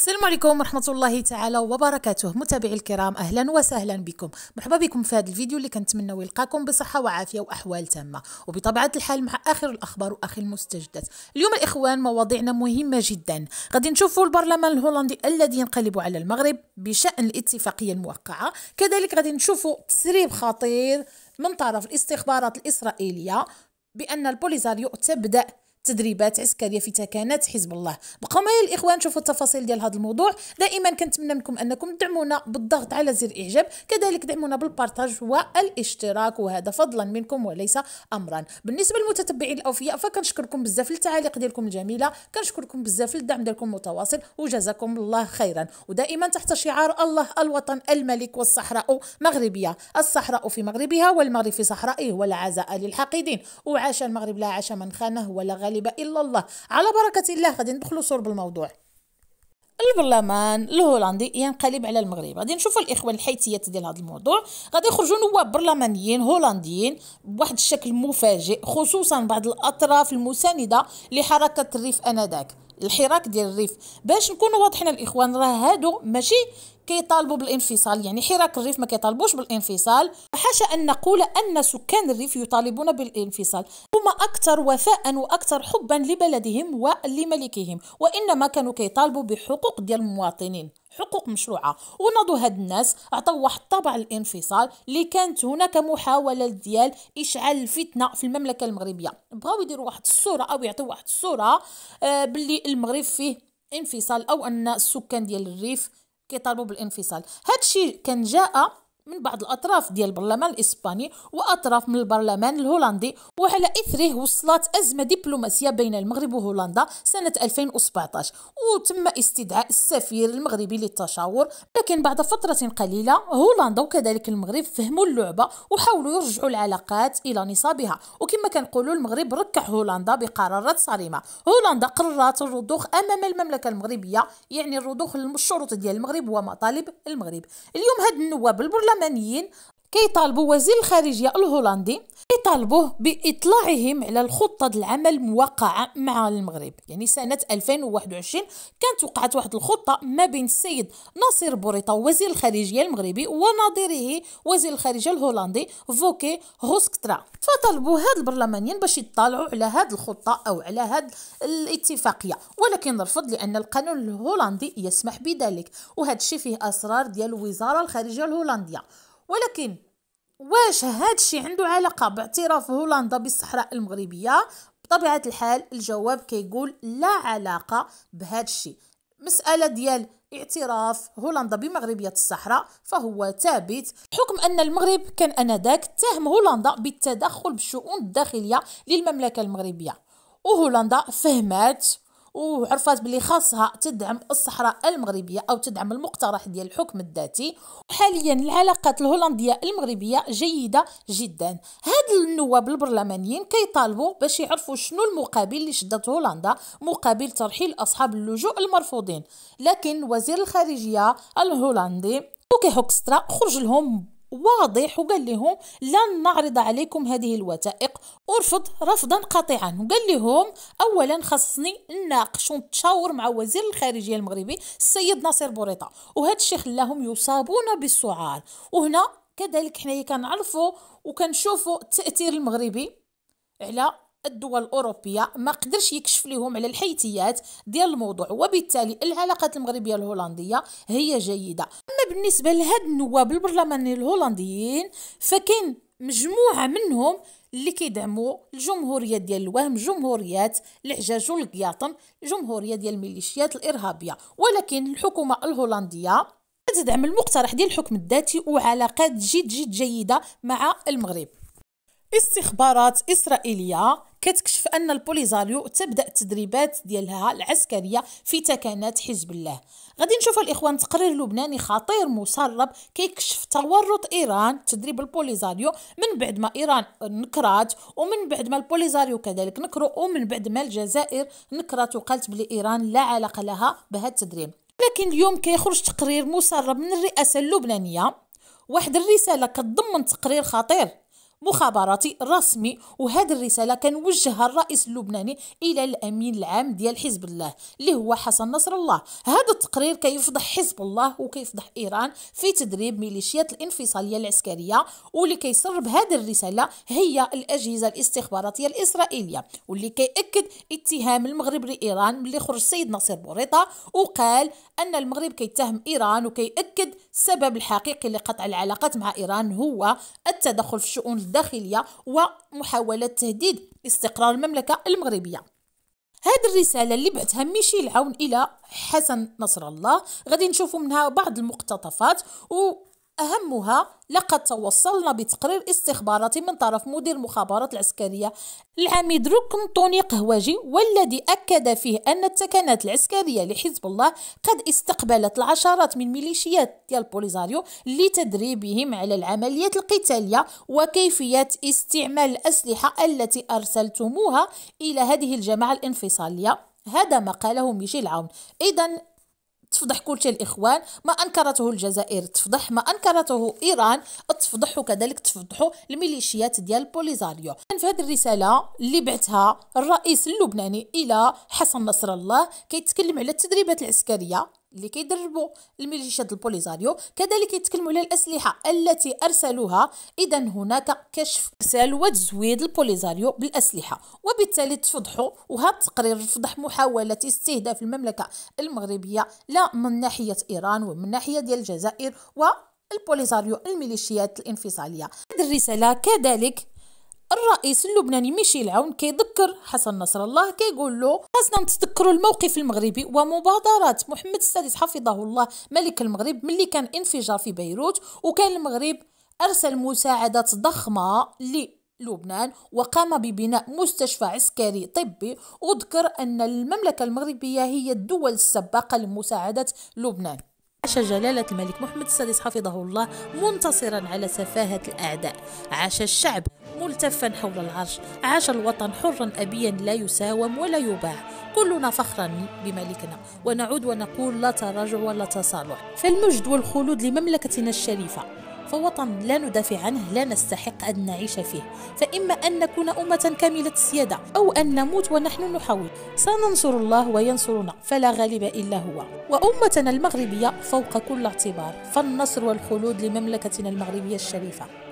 السلام عليكم ورحمة الله تعالى وبركاته متابعي الكرام أهلا وسهلا بكم مرحبا بكم في هذا الفيديو اللي كنتمنى يلقاكم بصحة وعافية وأحوال تامة وبطبيعة الحال مع آخر الأخبار وآخر المستجدات اليوم الإخوان مواضيعنا مهمة جدا غادي نشوفوا البرلمان الهولندي الذي ينقلب على المغرب بشأن الاتفاقية الموقعة كذلك غادي نشوفوا تسريب خطير من طرف الاستخبارات الإسرائيلية بأن البوليزاريو تبدأ تدريبات عسكريه في تكانات حزب الله بقوا معي الاخوان شوفوا التفاصيل ديال هذا الموضوع دائما كنتمنى منكم انكم تدعمونا بالضغط على زر اعجاب كذلك دعمونا بالبارتاج والاشتراك وهذا فضلا منكم وليس امرا بالنسبه للمتتبعين الاوفياء فكنشكركم بزاف للتعاليق ديالكم الجميله كنشكركم بزاف للدعم ديالكم المتواصل وجزاكم الله خيرا ودائما تحت شعار الله الوطن الملك والصحراء مغربيه الصحراء في مغربها والمغرب في صحرائه ولا عزاء وعاش المغرب لا عاش من خانه ولا غير غالب إلا الله على بركة الله غادي ندخلوا صور بالموضوع البرلمان الهولندي ينقلب على المغرب غادي نشوفوا الاخوان الحيثيات ديال هذا الموضوع غادي يخرجوا نواب برلمانيين هولنديين بواحد الشكل مفاجئ خصوصا بعض الاطراف المسانده لحركه الريف انذاك الحراك ديال الريف باش نكونوا واضحين الاخوان راه هادو ماشي كيطالبوا بالانفصال يعني حراك الريف ما كيطالبوش بالانفصال حاشا ان نقول ان سكان الريف يطالبون بالانفصال هما اكثر وفاء واكثر حبا لبلدهم ولملكهم وانما كانوا كيطالبوا بحقوق ديال المواطنين حقوق مشروعة ونضو هاد الناس عطاو واحد طبع الانفصال اللي كانت هناك محاولة ديال إشعال الفتنة في المملكة المغربية بغاو يديروا واحد الصورة أو يعطيو واحد الصورة آه باللي المغرب فيه انفصال أو أن السكان ديال الريف كيطالبوا بالانفصال هادشي كان جاء من بعض الأطراف ديال البرلمان الإسباني وأطراف من البرلمان الهولندي وعلى إثره وصلت أزمة دبلوماسية بين المغرب وهولندا سنة 2017 وتم استدعاء السفير المغربي للتشاور لكن بعد فترة قليلة هولندا وكذلك المغرب فهموا اللعبة وحاولوا يرجعوا العلاقات إلى نصابها وكما كنقولوا المغرب ركع هولندا بقرارات صارمة هولندا قررت الرضوخ أمام المملكة المغربية يعني الرضوخ للشروط ديال المغرب ومطالب المغرب اليوم هاد النواب البرلمان اليمنيين كيطالبوا وزير الخارجية الهولندي كيطالبوه بإطلاعهم على الخطة العمل الموقعة مع المغرب يعني سنة 2021 كانت وقعت واحد الخطة ما بين السيد ناصر بوريطة وزير الخارجية المغربي ونظيره وزير الخارجية الهولندي فوكي هوسكترا فطلبوا هاد البرلمانيين باش يطلعوا على هاد الخطة أو على هاد الاتفاقية ولكن رفض لأن القانون الهولندي يسمح بذلك وهذا الشيء فيه أسرار ديال الوزارة الخارجية الهولندية ولكن واش هادشي الشيء عنده علاقه باعتراف هولندا بالصحراء المغربيه بطبيعه الحال الجواب كيقول لا علاقه بهادشي الشيء مساله ديال اعتراف هولندا بمغربية الصحراء فهو ثابت حكم أن المغرب كان أنذاك تهم هولندا بالتدخل بالشؤون الداخلية للمملكة المغربية وهولندا فهمات وعرفات بلي خاصها تدعم الصحراء المغربيه او تدعم المقترح ديال الحكم الذاتي حاليا العلاقات الهولنديه المغربيه جيده جدا هاد النواب البرلمانيين كيطالبوا باش يعرفوا شنو المقابل اللي شدت هولندا مقابل ترحيل اصحاب اللجوء المرفوضين لكن وزير الخارجيه الهولندي اوكي هوكسترا خرج لهم واضح وقال لهم لن نعرض عليكم هذه الوثائق ارفض رفضا قاطعا وقال لهم اولا خصني نناقش ونتشاور مع وزير الخارجيه المغربي السيد ناصر بوريطه وهذا الشيء خلاهم يصابون بالسعار وهنا كذلك حنايا كنعرفوا وكنشوفوا التاثير المغربي على الدول الاوروبيه ما قدرش يكشف لهم على الحيتيات ديال الموضوع وبالتالي العلاقات المغربيه الهولنديه هي جيده اما بالنسبه لهاد النواب البرلمانيين الهولنديين فكاين مجموعه منهم اللي كيدعموا الجمهوريه ديال الوهم جمهوريات الحجاج والقياطم جمهورية ديال الميليشيات الارهابيه ولكن الحكومه الهولنديه تدعم المقترح ديال الحكم الذاتي وعلاقات جد جد جيده مع المغرب استخبارات إسرائيلية كتكشف أن البوليزاريو تبدأ التدريبات ديالها العسكرية في تكانات حزب الله غادي نشوف الإخوان تقرير لبناني خطير مسرب كيكشف تورط إيران تدريب البوليزاريو من بعد ما إيران نكرات ومن بعد ما البوليزاريو كذلك نكرو ومن بعد ما الجزائر نكرات وقالت بلي إيران لا علاقة لها بهذا التدريب لكن اليوم كيخرج تقرير مسرب من الرئاسة اللبنانية واحد الرسالة كتضمن تقرير خطير مخابراتي رسمي وهذه الرساله كان وجهها الرئيس اللبناني الى الامين العام ديال حزب الله اللي هو حسن نصر الله هذا التقرير كيفضح حزب الله وكيفضح ايران في تدريب ميليشيات الانفصاليه العسكريه واللي كيسرب هذه الرساله هي الاجهزه الاستخباراتيه الاسرائيليه واللي كيأكد اتهام المغرب لايران ملي خرج السيد نصر بوريطه وقال ان المغرب كيتهم ايران وكيأكد السبب الحقيقي لقطع العلاقات مع إيران هو التدخل في الشؤون الداخلية ومحاولة تهديد استقرار المملكة المغربية هذه الرسالة اللي بعتها ميشيل عون إلى حسن نصر الله غادي نشوفوا منها بعض المقتطفات و أهمها لقد توصلنا بتقرير استخباراتي من طرف مدير المخابرات العسكرية العميد ركن طوني قهواجي والذي أكد فيه أن التكنات العسكرية لحزب الله قد استقبلت العشرات من ميليشيات ديال بوليزاريو لتدريبهم على العمليات القتالية وكيفية استعمال الأسلحة التي أرسلتموها إلى هذه الجماعة الانفصالية هذا ما قاله ميشيل عون اذا تفضح كل شيء الإخوان ما أنكرته الجزائر تفضح ما أنكرته إيران تفضح وكذلك تفضح الميليشيات ديال بوليزاريو في هذه الرسالة اللي بعتها الرئيس اللبناني إلى حسن نصر الله كيتكلم على التدريبات العسكرية اللي كيدربوا الميليشيات البوليزاريو كذلك يتكلموا على الاسلحه التي ارسلوها اذا هناك كشف ارسال وتزويد البوليزاريو بالاسلحه وبالتالي تفضحوا وهذا التقرير فضح محاوله استهداف المملكه المغربيه لا من ناحيه ايران ومن ناحيه ديال الجزائر و البوليزاريو الميليشيات الانفصاليه هذه الرساله كذلك الرئيس اللبناني ميشيل عون كيذكر حسن نصر الله كيقول له خاصنا نتذكروا الموقف المغربي ومبادرات محمد السادس حفظه الله ملك المغرب ملي كان انفجار في بيروت وكان المغرب ارسل مساعدات ضخمه لبنان وقام ببناء مستشفى عسكري طبي وذكر ان المملكه المغربيه هي الدول السباقه لمساعده لبنان عاش جلالة الملك محمد السادس حفظه الله منتصرا على سفاهة الأعداء عاش الشعب ملتفا حول العرش عاش الوطن حرا أبيا لا يساوم ولا يباع كلنا فخرا بملكنا ونعود ونقول لا تراجع ولا تصالح فالمجد والخلود لمملكتنا الشريفة فوطن لا ندافع عنه لا نستحق أن نعيش فيه فإما أن نكون أمة كاملة السيادة أو أن نموت ونحن نحاول سننصر الله وينصرنا فلا غالب إلا هو وأمتنا المغربية فوق كل اعتبار فالنصر والخلود لمملكتنا المغربية الشريفة